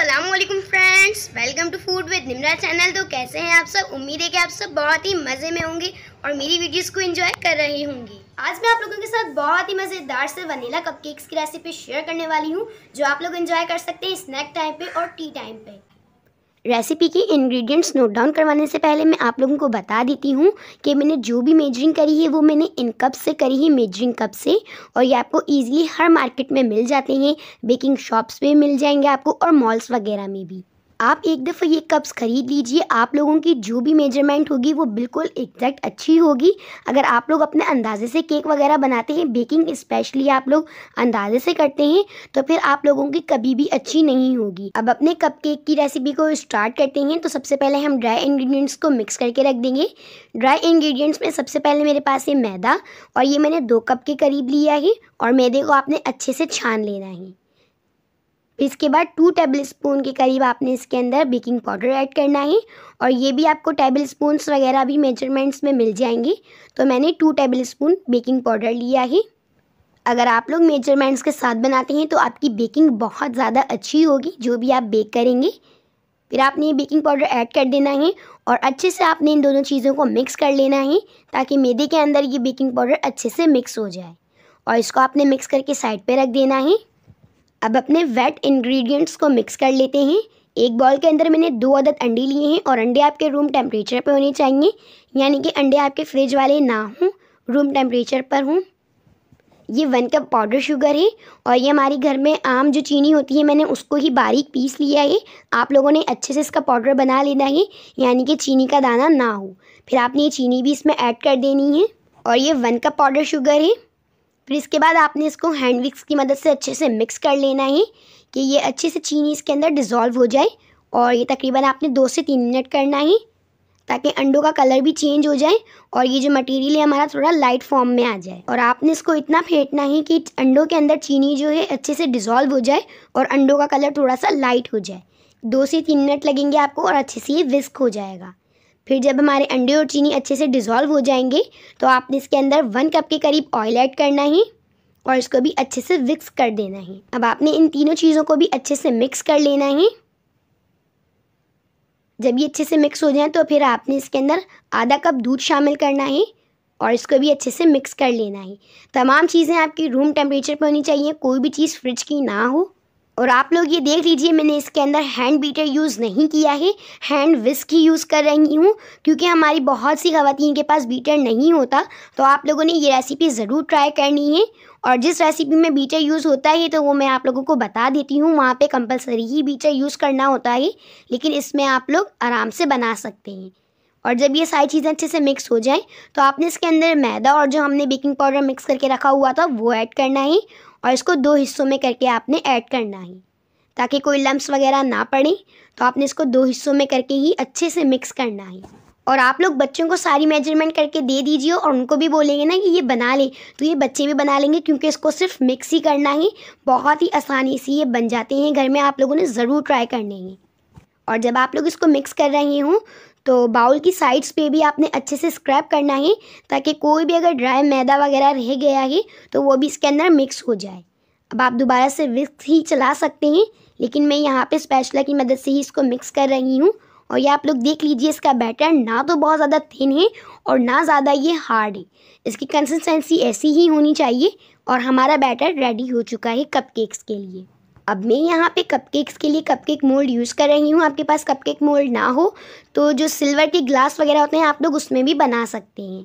Aslam friends welcome to food with Nimra channel तो कैसे हैं आप सब उम्मीद है कि आप सब बहुत ही मज़े में होंगे और मेरी वीडियोस को एंजॉय कर रही होंगी आज मैं आप लोगों के साथ बहुत ही मज़ेदार से वनीला कपकेक्स की रेसिपी शेयर करने वाली हूँ जो आप लोग एंजॉय कर सकते हैं स्नैक टाइम पे और टी टाइम पे रेसिपी के इंग्रेडिएंट्स नोट डाउन करवाने से पहले मैं आप लोगों को बता देती हूँ कि मैंने जो भी मेजरिंग करी है वो मैंने इन कप से करी है मेजरिंग कप से और ये आपको इजीली हर मार्केट में मिल जाते हैं बेकिंग शॉप्स पे मिल जाएंगे आपको और मॉल्स वगैरह में भी आप एक दफ़ा ये कप्स ख़रीद लीजिए आप लोगों की जो भी मेजरमेंट होगी वो बिल्कुल एग्जैक्ट अच्छी होगी अगर आप लोग अपने अंदाजे से केक वगैरह बनाते हैं बेकिंग स्पेशली आप लोग अंदाजे से करते हैं तो फिर आप लोगों की कभी भी अच्छी नहीं होगी अब अपने कप केक की रेसिपी को स्टार्ट करते हैं तो सबसे पहले हम ड्राई इन्ग्रीडियंट्स को मिक्स करके रख देंगे ड्राई इन्ग्रीडियंट्स में सबसे पहले मेरे पास है मैदा और ये मैंने दो कप के करीब लिया है और मैदे को आपने अच्छे से छान लेना है फिर इसके बाद टू टेबल स्पून के करीब आपने इसके अंदर बेकिंग पाउडर ऐड करना है और ये भी आपको टेबल स्पून वगैरह भी मेजरमेंट्स में मिल जाएंगी तो मैंने two tablespoon baking powder लिया है अगर आप लोग मेजरमेंट्स के साथ बनाते हैं तो आपकी बेकिंग बहुत ज़्यादा अच्छी होगी जो भी आप बेक करेंगे फिर आपने ये बेकिंग पाउडर ऐड कर देना है और अच्छे से आपने इन दोनों चीज़ों को मिक्स कर लेना है ताकि मैदे के अंदर ये बेकिंग पाउडर अच्छे से मिक्स हो जाए और इसको आपने मिक्स करके साइड पे रख देना है अब अपने वेट इंग्रेडिएंट्स को मिक्स कर लेते हैं एक बॉल के अंदर मैंने दो अदद अंडे लिए हैं और अंडे आपके रूम टेम्परेचर पर होने चाहिए यानी कि अंडे आपके फ्रिज वाले ना हों रूम टेम्परेचर पर हों ये वन कप पाउडर शुगर है और ये हमारे घर में आम जो चीनी होती है मैंने उसको ही बारीक पीस लिया है आप लोगों ने अच्छे से इसका पाउडर बना लेना है यानी कि चीनी का दाना ना हो फिर आपने ये चीनी भी इसमें ऐड कर देनी है और ये वन कप पाउडर शुगर है फिर इसके बाद आपने इसको हैंड विक्स की मदद से अच्छे से मिक्स कर लेना है कि ये अच्छे से चीनी इसके अंदर डिज़ोल्व हो जाए और ये तकरीबन आपने दो से तीन मिनट करना है ताकि अंडों का कलर भी चेंज हो जाए और ये जो मटेरियल है हमारा थोड़ा लाइट फॉर्म में आ जाए और आपने इसको इतना फेंटना है कि अंडों के अंदर चीनी जो है अच्छे से डिज़ोल्व हो जाए और अंडों का कलर थोड़ा सा लाइट हो जाए दो से तीन मिनट लगेंगे आपको और अच्छे से ये विस्क हो जाएगा फिर जब हमारे अंडे और चीनी अच्छे से डिज़ोल्व हो जाएंगे तो आपने इसके अंदर वन कप के करीब ऑयल ऐड करना है और इसको भी अच्छे से विक्स कर देना है अब आपने इन तीनों चीज़ों को भी अच्छे से मिक्स कर लेना है जब ये अच्छे से मिक्स हो जाए तो फिर आपने इसके अंदर आधा कप दूध शामिल करना है और इसको भी अच्छे से मिक्स कर लेना है तमाम चीज़ें आपकी रूम टेम्परेचर पर होनी चाहिए कोई भी चीज़ फ्रिज की ना हो और आप लोग ये देख लीजिए मैंने इसके अंदर हैंड बीटर यूज़ नहीं किया है हैंड विस्क ही यूज़ कर रही हूँ क्योंकि हमारी बहुत सी खातन के पास बीटर नहीं होता तो आप लोगों ने ये रेसिपी ज़रूर ट्राई करनी है और जिस रेसिपी में बीटर यूज़ होता है तो वो मैं आप लोगों को बता देती हूँ वहाँ पर कंपलसरी ही बीटर यूज़ करना होता है लेकिन इसमें आप लोग आराम से बना सकते हैं और जब ये सारी चीज़ें अच्छे से मिक्स हो जाएं तो आपने इसके अंदर मैदा और जो हमने बेकिंग पाउडर मिक्स करके रखा हुआ था वो ऐड करना है और इसको दो हिस्सों में करके आपने ऐड करना है ताकि कोई लम्ब वगैरह ना पड़े तो आपने इसको दो हिस्सों में करके ही अच्छे से मिक्स करना है और आप लोग बच्चों को सारी मेजरमेंट करके दे दीजिए और उनको भी बोलेंगे ना कि ये बना लें तो ये बच्चे भी बना लेंगे क्योंकि इसको सिर्फ मिक्स ही करना है बहुत ही आसानी से ये बन जाते हैं घर में आप लोगों ने ज़रूर ट्राई करने हैं और जब आप लोग इसको मिक्स कर रहे हों तो बाउल की साइड्स पे भी आपने अच्छे से स्क्रैप करना है ताकि कोई भी अगर ड्राई मैदा वगैरह रह गया है तो वो भी इसके अंदर मिक्स हो जाए अब आप दोबारा से विस्क ही चला सकते हैं लेकिन मैं यहाँ पे स्पैचुला की मदद से ही इसको मिक्स कर रही हूँ और ये आप लोग देख लीजिए इसका बैटर ना तो बहुत ज़्यादा थिन है और ना ज़्यादा ये हार्ड है इसकी कंसिस्टेंसी ऐसी ही होनी चाहिए और हमारा बैटर रेडी हो चुका है कपकेक्स के लिए अब मैं यहाँ पे कपकेक्स के लिए कपकेक मोल्ड यूज़ कर रही हूँ आपके पास कपकेक मोल्ड ना हो तो जो सिल्वर के ग्लास वगैरह होते हैं आप लोग उसमें भी बना सकते हैं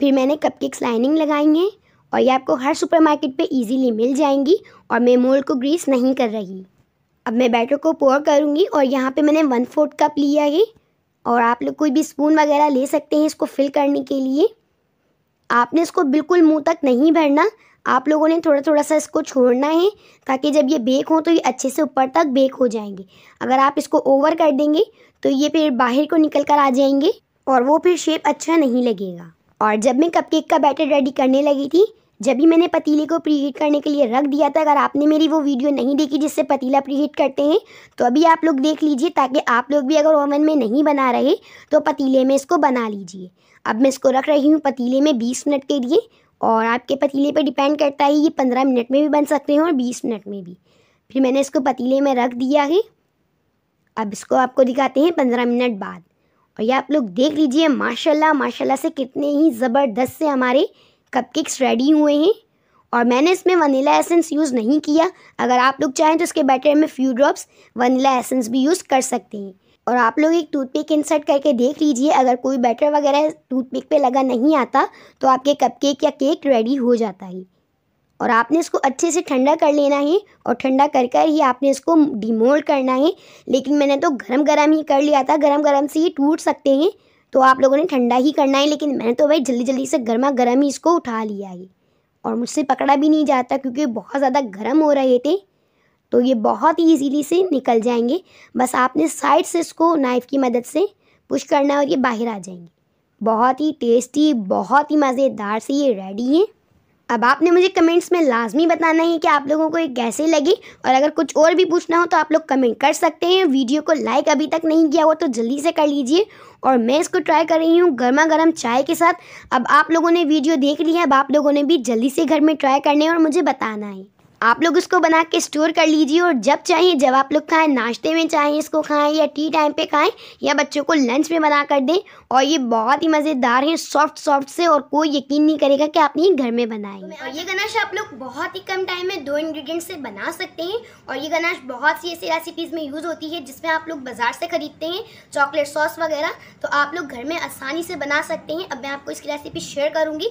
फिर मैंने कपकेक्स लाइनिंग लगाई हैं और ये आपको हर सुपरमार्केट पे इजीली मिल जाएंगी और मैं मोल्ड को ग्रीस नहीं कर रही अब मैं बैटर को पोर करूँगी और यहाँ पर मैंने वन फोर्थ कप लिया है और आप लोग कोई भी स्पून वगैरह ले सकते हैं इसको फिल करने के लिए आपने इसको बिल्कुल मुँह तक नहीं भरना आप लोगों ने थोड़ा थोड़ा सा इसको छोड़ना है ताकि जब ये बेक हो तो ये अच्छे से ऊपर तक बेक हो जाएंगे अगर आप इसको ओवर कर देंगे तो ये फिर बाहर को निकल कर आ जाएंगे और वो फिर शेप अच्छा नहीं लगेगा और जब मैं कपकेक का बैटर रेडी करने लगी थी जब भी मैंने पतीले को प्रीहीट करने के लिए रख दिया था अगर आपने मेरी वो वीडियो नहीं देखी जिससे पतीला प्रीहीट करते हैं तो अभी आप लोग देख लीजिए ताकि आप लोग भी अगर ओवन में नहीं बना रहे तो पतीले में इसको बना लीजिए अब मैं इसको रख रही हूँ पतीले में बीस मिनट के लिए और आपके पतीले पर डिपेंड करता है ये पंद्रह मिनट में भी बन सकते हैं और बीस मिनट में भी फिर मैंने इसको पतीले में रख दिया है अब इसको आपको दिखाते हैं पंद्रह मिनट बाद और ये आप लोग देख लीजिए माशाल्लाह माशाल्लाह से कितने ही ज़बरदस्त से हमारे कपकेक्स रेडी हुए हैं और मैंने इसमें वनीला एसेंस यूज़ नहीं किया अगर आप लोग चाहें तो इसके बैटर में फ्यू ड्रॉप्स वनीला एसेंस भी यूज़ कर सकते हैं और आप लोग एक टूथपिक इंसर्ट करके देख लीजिए अगर कोई बैटर वगैरह टूथपिक पे लगा नहीं आता तो आपके कपकेक या केक रेडी हो जाता है और आपने इसको अच्छे से ठंडा कर लेना है और ठंडा कर कर ही आपने इसको डिमोल्ड करना है लेकिन मैंने तो गरम गरम ही कर लिया था गरम गरम से ही टूट सकते हैं तो आप लोगों ने ठंडा ही करना है लेकिन मैंने तो भाई जल्दी जल्दी से गर्मा गर्म ही इसको उठा लिया है और मुझसे पकड़ा भी नहीं जाता क्योंकि बहुत ज़्यादा गर्म हो रहे थे तो ये बहुत ही ईजीली से निकल जाएंगे बस आपने साइड से इसको नाइफ़ की मदद से पुश करना है और ये बाहर आ जाएंगे बहुत ही टेस्टी बहुत ही मज़ेदार से ये रेडी है अब आपने मुझे कमेंट्स में लाजमी बताना है कि आप लोगों को ये कैसे लगी और अगर कुछ और भी पूछना हो तो आप लोग कमेंट कर सकते हैं वीडियो को लाइक अभी तक नहीं किया हुआ तो जल्दी से कर लीजिए और मैं इसको ट्राई कर रही हूँ गर्मा गर्म चाय के साथ अब आप लोगों ने वीडियो देख ली है अब आप लोगों ने भी जल्दी से घर में ट्राई करने और मुझे बताना है आप लोग इसको बना के स्टोर कर लीजिए और जब चाहिए जब आप लोग खाएं नाश्ते में चाहें इसको खाएं या टी टाइम पे खाएं या बच्चों को लंच में बना कर दें और ये बहुत ही मज़ेदार है सॉफ्ट सॉफ्ट से और कोई यकीन नहीं करेगा कि आपने ये घर में बनाए और ये गनाश आप लोग बहुत ही कम टाइम में दो इन्ग्रीडियंट से बना सकते हैं और ये गनाश बहुत सी ऐसी रेसिपीज़ में यूज़ होती है जिसमें आप लोग बाज़ार से ख़रीदते हैं चॉकलेट सॉस वगैरह तो आप लोग घर में आसानी से बना सकते हैं अब मैं आपको इसकी रेसिपी शेयर करूँगी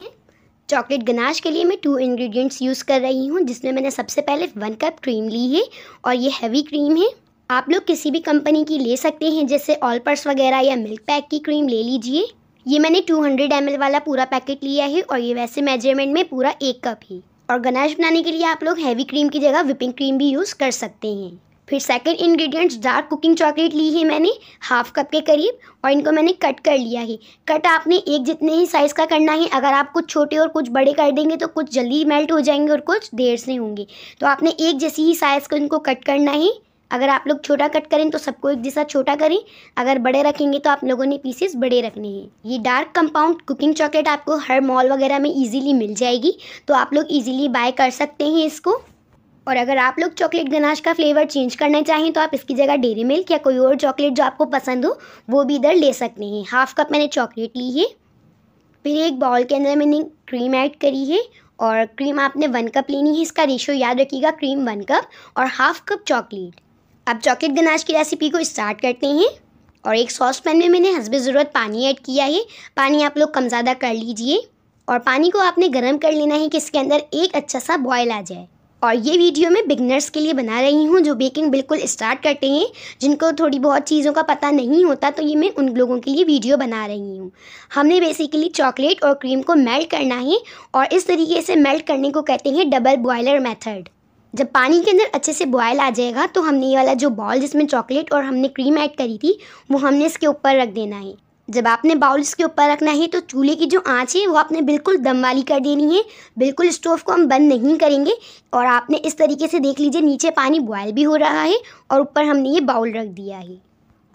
चॉकलेट गनाश के लिए मैं टू इंग्रेडिएंट्स यूज़ कर रही हूँ जिसमें मैंने सबसे पहले वन कप क्रीम ली है और ये हैवी क्रीम है आप लोग किसी भी कंपनी की ले सकते हैं जैसे ऑलपर्स वगैरह या मिल्क पैक की क्रीम ले लीजिए ये मैंने 200 हंड्रेड वाला पूरा पैकेट लिया है और ये वैसे मेजरमेंट में पूरा एक कप है और गनाश बनाने के लिए आप लोग हैवी क्रीम की जगह विपिंग क्रीम भी यूज़ कर सकते हैं फिर second ingredients dark cooking chocolate ली है मैंने हाफ कप के करीब और इनको मैंने कट कर लिया है कट आपने एक जितने ही साइज़ का करना है अगर आप कुछ छोटे और कुछ बड़े कर देंगे तो कुछ जल्दी मेल्ट हो जाएंगे और कुछ देर से होंगे तो आपने एक जैसी ही साइज़ को इनको कट करना है अगर आप लोग छोटा कट करें तो सबको एक जैसा छोटा करें अगर बड़े रखेंगे तो आप लोगों ने पीसेस बड़े रखने हैं ये डार्क कंपाउंड कुकिंग चॉकलेट आपको हर मॉल वगैरह में इजीली मिल जाएगी तो आप लोग इजीली बाय कर सकते हैं इसको और अगर आप लोग चॉकलेट गनाश का फ्लेवर चेंज करना चाहें तो आप इसकी जगह डेरी मिल्क या कोई और चॉकलेट जो आपको पसंद हो वो भी इधर ले सकते हैं हाफ कप मैंने चॉकलेट ली है फिर एक बाउल के अंदर मैंने क्रीम ऐड करी है और क्रीम आपने वन कप लेनी है इसका रेशो याद रखिएगा क्रीम वन कप और हाफ कप चॉकलेट अब चॉकलेट गनाश की रेसिपी को स्टार्ट करते हैं और एक सॉस पैन में मैंने हंसब ज़रूरत पानी ऐड किया है पानी आप लोग कम ज़्यादा कर लीजिए और पानी को आपने गर्म कर लेना है कि इसके अंदर एक अच्छा सा बॉयल आ जाए और ये वीडियो मैं बिगनर्स के लिए बना रही हूँ जो बेकिंग बिल्कुल स्टार्ट करते हैं जिनको थोड़ी बहुत चीज़ों का पता नहीं होता तो ये मैं उन लोगों के लिए वीडियो बना रही हूँ हमने बेसिकली चॉकलेट और क्रीम को मेल्ट करना है और इस तरीके से मेल्ट करने को कहते हैं डबल बॉयलर मेथड जब पानी के अंदर अच्छे से बॉयल आ जाएगा तो हमने ये वाला जो बॉल जिसमें चॉकलेट और हमने क्रीम ऐड करी थी वो हमने इसके ऊपर रख देना है जब आपने बाउल इसके ऊपर रखना है तो चूल्हे की जो आंच है वो आपने बिल्कुल दम वाली कर देनी है बिल्कुल स्टोव को हम बंद नहीं करेंगे और आपने इस तरीके से देख लीजिए नीचे पानी बॉयल भी हो रहा है और ऊपर हमने ये बाउल रख दिया है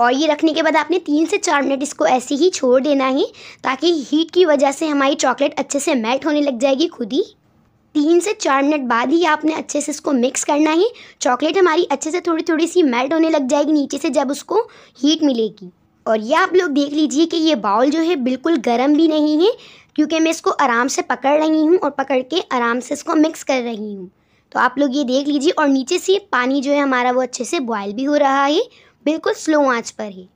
और ये रखने के बाद आपने तीन से चार मिनट इसको ऐसे ही छोड़ देना है ताकि हीट की वजह से हमारी चॉकलेट अच्छे से मेल्ट होने लग जाएगी खुद ही तीन से चार मिनट बाद ही आपने अच्छे से इसको मिक्स करना है चॉकलेट हमारी अच्छे से थोड़ी थोड़ी सी मेल्ट होने लग जाएगी नीचे से जब उसको हीट मिलेगी और ये आप लोग देख लीजिए कि ये बाउल जो है बिल्कुल गर्म भी नहीं है क्योंकि मैं इसको आराम से पकड़ रही हूँ और पकड़ के आराम से इसको मिक्स कर रही हूँ तो आप लोग ये देख लीजिए और नीचे से पानी जो है हमारा वो अच्छे से बॉयल भी हो रहा है बिल्कुल स्लो आँच पर है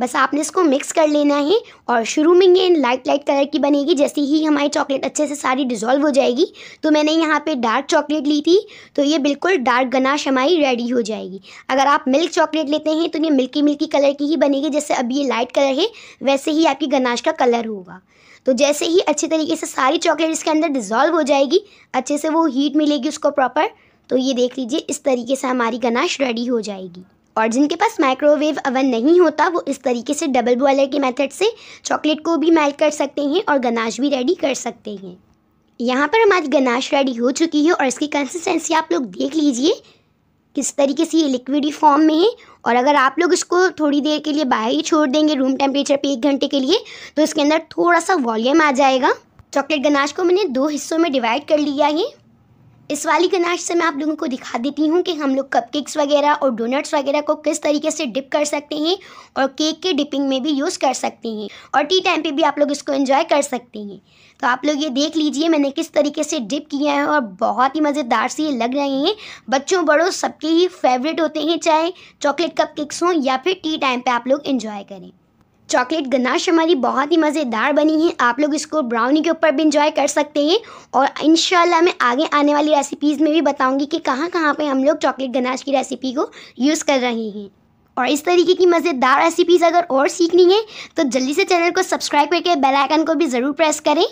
बस आपने इसको मिक्स कर लेना है और शुरू में ये लाइट लाइट कलर की बनेगी जैसे ही हमारी चॉकलेट अच्छे से सारी डिज़ोल्व हो जाएगी तो मैंने यहाँ पे डार्क चॉकलेट ली थी तो ये बिल्कुल डार्क गनाश हमारी रेडी हो जाएगी अगर आप मिल्क चॉकलेट लेते हैं तो ये मिल्की मिल्की कलर की ही बनेगी जैसे अभी ये लाइट कलर है वैसे ही आपकी गनाश का कलर होगा तो जैसे ही अच्छे तरीके से सारी चॉकलेट इसके अंदर डिज़ोल्व हो जाएगी अच्छे से वो हीट मिलेगी उसको प्रॉपर तो ये देख लीजिए इस तरीके से हमारी गनाश रेडी हो जाएगी और जिनके पास माइक्रोवेव अवन नहीं होता वो इस तरीके से डबल बॉयलर के मेथड से चॉकलेट को भी मेल्ट कर सकते हैं और गनाश भी रेडी कर सकते हैं यहाँ पर हमारी गनाश रेडी हो चुकी है और इसकी कंसिस्टेंसी आप लोग देख लीजिए किस तरीके से ये लिक्विडी फॉर्म में है और अगर आप लोग इसको थोड़ी देर के लिए बाहर ही छोड़ देंगे रूम टेम्परेचर पर एक घंटे के लिए तो इसके अंदर थोड़ा सा वॉल्यूम आ जाएगा चॉकलेट गनाश को मैंने दो हिस्सों में डिवाइड कर लिया है इस वाली गनाश से मैं आप लोगों को दिखा देती हूँ कि हम लोग कपकेक्स वगैरह और डोनट्स वगैरह को किस तरीके से डिप कर सकते हैं और केक के डिपिंग में भी यूज़ कर सकते हैं और टी टाइम पे भी आप लोग इसको एंजॉय कर सकते हैं तो आप लोग ये देख लीजिए मैंने किस तरीके से डिप किया है और बहुत ही मज़ेदार से ये लग रहे हैं बच्चों बड़ों सबके ही फेवरेट होते हैं चाहे चॉकलेट कप केक्स हों या फिर टी टाइम पर आप लोग इन्जॉय करें चॉकलेट गनाश हमारी बहुत ही मज़ेदार बनी है आप लोग इसको ब्राउनी के ऊपर भी इंजॉय कर सकते हैं और इन मैं आगे आने वाली रेसिपीज़ में भी बताऊँगी कि कहाँ कहाँ पर हम लोग चॉकलेट गनाश की रेसिपी को यूज़ कर रहे हैं और इस तरीके की मज़ेदार रेसिपीज़ अगर और सीखनी है तो जल्दी से चैनल को सब्सक्राइब करके बेलाइकन को भी ज़रूर प्रेस करें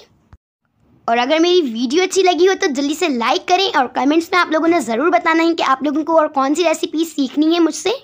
और अगर मेरी वीडियो अच्छी लगी हो तो जल्दी से लाइक करें और कमेंट्स में आप लोगों ने ज़रूर बताना है कि आप लोगों को और कौन सी रेसिपी सीखनी है मुझसे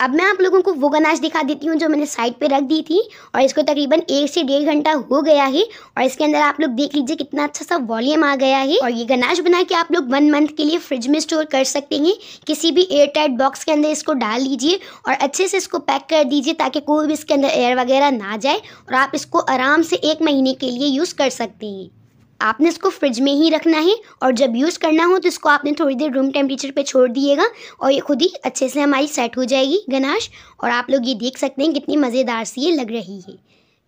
अब मैं आप लोगों को वो गनाश दिखा देती हूँ जो मैंने साइड पे रख दी थी और इसको तकरीबन एक से डेढ़ घंटा हो गया है और इसके अंदर आप लोग देख लीजिए कितना अच्छा सा वॉल्यूम आ गया है और ये गनाश बना के आप लोग वन मंथ के लिए फ्रिज में स्टोर कर सकते हैं किसी भी एयर टाइट बॉक्स के अंदर इसको डाल लीजिए और अच्छे से इसको पैक कर दीजिए ताकि कोई भी इसके अंदर एयर वगैरह ना जाए और आप इसको आराम से एक महीने के लिए यूज़ कर सकते हैं आपने इसको फ्रिज में ही रखना है और जब यूज़ करना हो तो इसको आपने थोड़ी देर रूम टेम्परेचर पे छोड़ दिएगा और ये खुद ही अच्छे से हमारी सेट हो जाएगी गनाश और आप लोग ये देख सकते हैं कितनी मज़ेदार सी ये लग रही है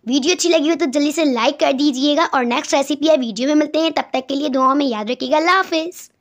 वीडियो अच्छी लगी हो तो जल्दी से लाइक कर दीजिएगा और नेक्स्ट रेसिपी या वीडियो में मिलते हैं तब तक के लिए दुआओं में याद रखिएगा हाफिज़